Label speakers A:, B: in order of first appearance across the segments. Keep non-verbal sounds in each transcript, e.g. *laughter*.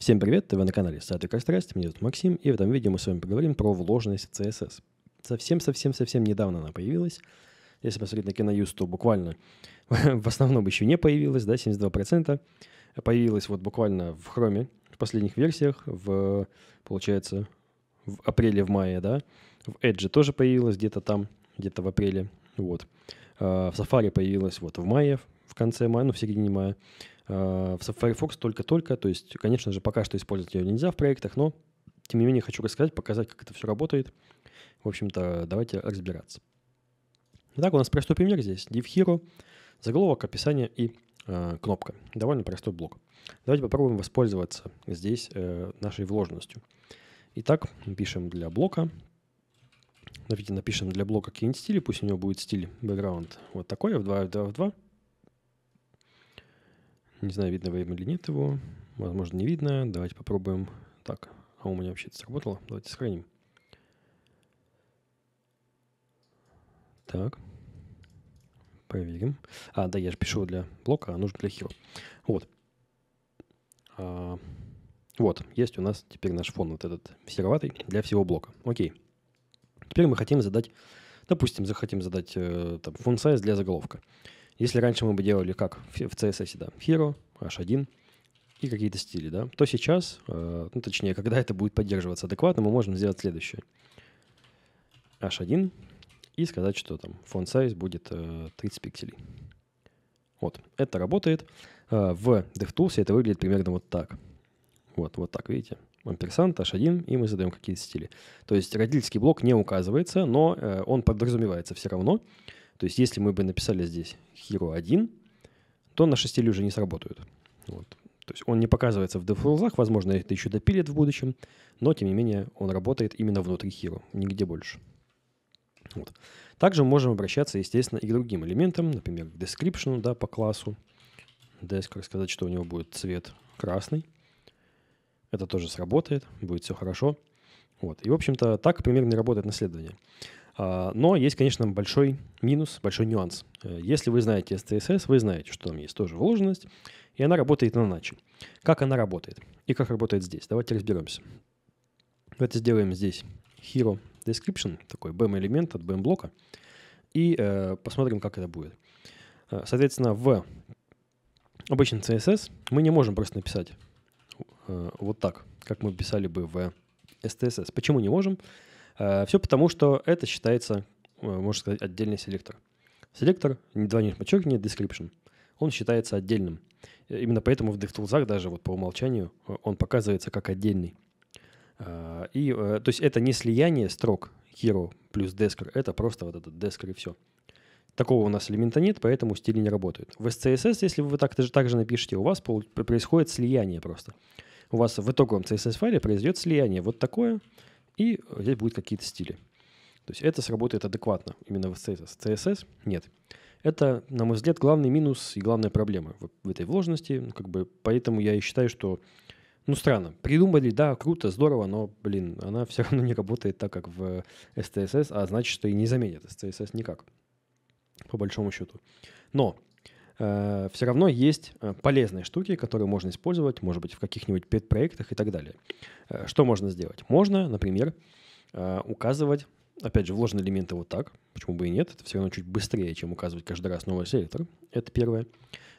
A: Всем привет, вы на канале Статика Страсть, меня зовут Максим, и в этом видео мы с вами поговорим про вложенность CSS. Совсем-совсем-совсем недавно она появилась. Если посмотреть на киноюз, то буквально *laughs* в основном еще не появилась, да, 72%. Появилась вот буквально в хроме, в последних версиях, в, получается, в апреле, в мае, да. В Edge тоже появилась где-то там, где-то в апреле, вот. А, в Safari появилась вот в мае, в конце мая, ну, в середине мая. Э, в Firefox только-только, то есть, конечно же, пока что использовать ее нельзя в проектах, но, тем не менее, хочу рассказать, показать, как это все работает. В общем-то, давайте разбираться. Итак, у нас простой пример здесь. Div Hero, заголовок, описание и э, кнопка. Довольно простой блок. Давайте попробуем воспользоваться здесь э, нашей вложенностью. Итак, пишем для блока. Давайте напишем для блока какие-нибудь стили. Пусть у него будет стиль background вот такой, В 2 в 2 в 2 не знаю, видно время или нет его. Возможно, не видно. Давайте попробуем. Так, а у меня вообще это сработало. Давайте сохраним. Так. Проверим. А, да, я же пишу для блока, а нужно для hero. Вот. А, вот, есть у нас теперь наш фон вот этот сероватый для всего блока. Окей. Теперь мы хотим задать, допустим, захотим задать э, там, фон size для заголовка. Если раньше мы бы делали как в CSS, да, hero, h1 и какие-то стили, да, то сейчас, э, ну, точнее, когда это будет поддерживаться адекватно, мы можем сделать следующее. h1 и сказать, что там фон size будет 30 э, пикселей. Вот, это работает. Э, в DevTools это выглядит примерно вот так. Вот, вот так, видите? Ampersand, H1, и мы задаем какие-то стили. То есть родительский блок не указывается, но он подразумевается все равно. То есть если мы бы написали здесь hero 1, то наши стили уже не сработают. Вот. То есть он не показывается в дефолзах, возможно, это еще допилит в будущем, но тем не менее он работает именно внутри hero, нигде больше. Вот. Также можем обращаться, естественно, и к другим элементам, например, к description да, по классу. Desk сказать, что у него будет цвет красный. Это тоже сработает, будет все хорошо. Вот. И, в общем-то, так примерно работает наследование. А, но есть, конечно, большой минус, большой нюанс. Э, если вы знаете STSS, вы знаете, что там есть тоже вложенность, и она работает иначе. Как она работает и как работает здесь? Давайте разберемся. Давайте сделаем здесь hero description, такой BM-элемент от BM-блока, и э, посмотрим, как это будет. Э, соответственно, в обычном CSS мы не можем просто написать э, вот так, как мы писали бы в STSS. Почему не можем? Э, все потому, что это считается, э, можно сказать, отдельный селектор. Селектор, два нижних подчеркивания, description. Он считается отдельным. Э, именно поэтому в DevTools даже вот по умолчанию он показывается как отдельный. И, то есть это не слияние строк hero плюс desker, это просто вот этот desker и все. Такого у нас элемента нет, поэтому стили не работают. В CSS если вы так, так же напишите, у вас происходит слияние просто. У вас в итоговом CSS-файле произойдет слияние вот такое и э, здесь будут какие-то стили. То есть это сработает адекватно именно в CSS. CSS нет. Это, на мой взгляд, главный минус и главная проблема в, в этой вложенности. Ну, как бы, поэтому я и считаю, что ну, странно. Придумали, да, круто, здорово, но, блин, она все *laughs* равно не работает так, как в STSS, а значит, что и не заменит STSS никак, по большому счету. Но Э, все равно есть э, полезные штуки, которые можно использовать, может быть, в каких-нибудь предпроектах и так далее. Э, что можно сделать? Можно, например, указывать, опять же, вложенные элементы вот так, почему бы и нет, это все равно чуть быстрее, чем указывать каждый раз новый селектор, это первое.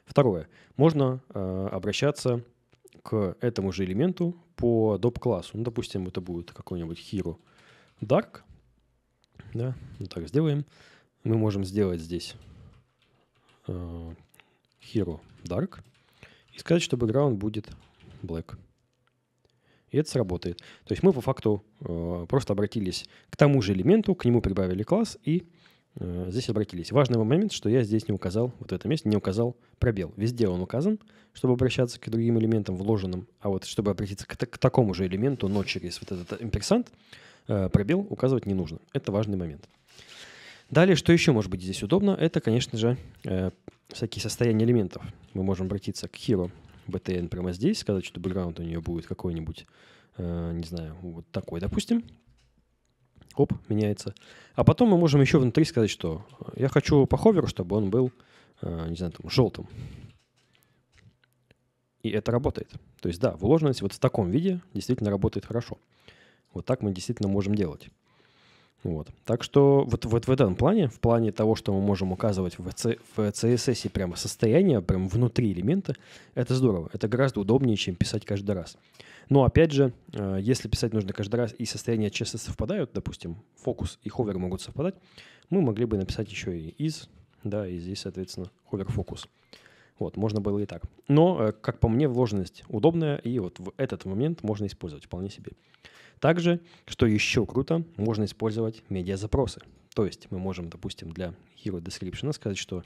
A: Второе, можно обращаться к этому же элементу по доп-классу. Ну, допустим, это будет какой-нибудь hero dark. Да, вот ну, так сделаем. Мы можем сделать здесь hero dark и сказать, что background будет black. И это сработает. То есть мы по факту э, просто обратились к тому же элементу, к нему прибавили класс и э, здесь обратились. Важный момент, что я здесь не указал, вот в этом месте не указал пробел. Везде он указан, чтобы обращаться к другим элементам вложенным, а вот чтобы обратиться к, к такому же элементу, но через вот этот имперсант, э, пробел указывать не нужно. Это важный момент. Далее, что еще может быть здесь удобно, это, конечно же, э, всякие состояния элементов. Мы можем обратиться к Hero BTN прямо здесь, сказать, что бэкграунд у нее будет какой-нибудь, э, не знаю, вот такой, допустим. Оп, меняется. А потом мы можем еще внутри сказать, что я хочу по ховеру, чтобы он был, э, не знаю, там, желтым. И это работает. То есть, да, вложенность вот в таком виде действительно работает хорошо. Вот так мы действительно можем делать. Вот. Так что вот, вот в этом плане, в плане того, что мы можем указывать в, C, в CSS прямо состояние, прямо внутри элемента, это здорово. Это гораздо удобнее, чем писать каждый раз. Но опять же, э, если писать нужно каждый раз и состояния часто совпадают, допустим, фокус и ховер могут совпадать, мы могли бы написать еще и из, да, и здесь, соответственно, ховер-фокус. Hover вот, можно было и так. Но, э, как по мне, вложенность удобная, и вот в этот момент можно использовать вполне себе. Также, что еще круто, можно использовать медиа-запросы. То есть мы можем, допустим, для Hero Description сказать, что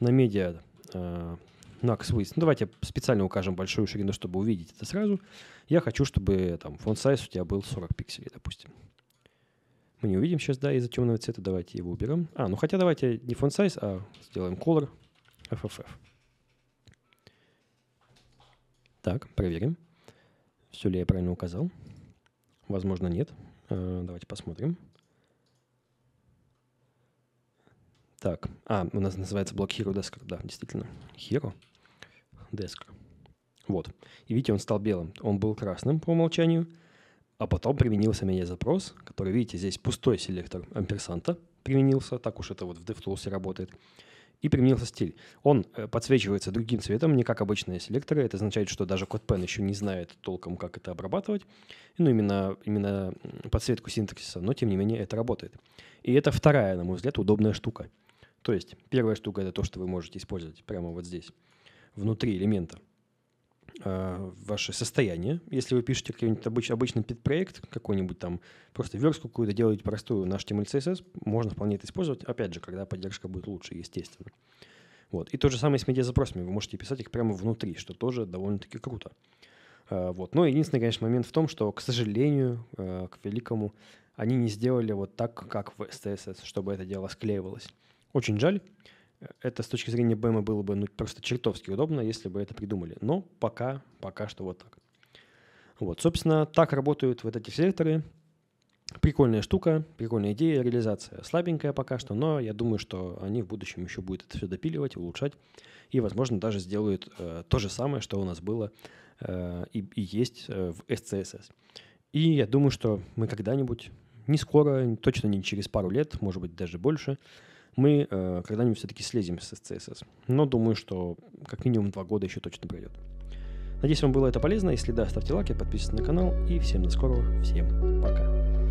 A: на медиа э, на Xwiz, ну давайте специально укажем большую ширину, чтобы увидеть это сразу. Я хочу, чтобы там фон сайз у тебя был 40 пикселей, допустим. Мы не увидим сейчас, да, из-за темного цвета. Давайте его уберем. А, ну хотя давайте не фон сайз, а сделаем color FFF. Так, проверим. Все ли я правильно указал? Возможно, нет. Э, давайте посмотрим. Так, а, у нас называется блок Hero Desker, да, действительно. Hero Desker. Вот. И видите, он стал белым. Он был красным по умолчанию, а потом применился медиа-запрос, который, видите, здесь пустой селектор амперсанта применился. Так уж это вот в DevTools работает и применился стиль. Он э, подсвечивается другим цветом, не как обычные селекторы. Это означает, что даже CodePen еще не знает толком, как это обрабатывать. Ну, именно, именно подсветку синтаксиса, но тем не менее это работает. И это вторая, на мой взгляд, удобная штука. То есть первая штука — это то, что вы можете использовать прямо вот здесь, внутри элемента — Э, ваше состояние. Если вы пишете какой-нибудь обыч, обычный пит-проект, какой-нибудь там, просто верстку какую-то делаете простую на HTML, CSS, можно вполне это использовать, опять же, когда поддержка будет лучше, естественно. Вот. И то же самое с медиазапросами. Вы можете писать их прямо внутри, что тоже довольно-таки круто. Э, вот. Но ну, единственный, конечно, момент в том, что, к сожалению, э, к великому, они не сделали вот так, как в STSS, чтобы это дело склеивалось. Очень жаль это с точки зрения БМ было бы ну, просто чертовски удобно, если бы это придумали. Но пока, пока что вот так. Вот, собственно, так работают вот эти селекторы. Прикольная штука, прикольная идея, реализация слабенькая пока что, но я думаю, что они в будущем еще будут это все допиливать, улучшать и, возможно, даже сделают э, то же самое, что у нас было э, и, и есть э, в SCSS. И я думаю, что мы когда-нибудь, не скоро, точно не через пару лет, может быть, даже больше, мы э, когда-нибудь все-таки слезем с CSS. Но думаю, что как минимум два года еще точно пройдет. Надеюсь, вам было это полезно. Если да, ставьте лайки, подписывайтесь на канал. И всем до скорого. Всем пока.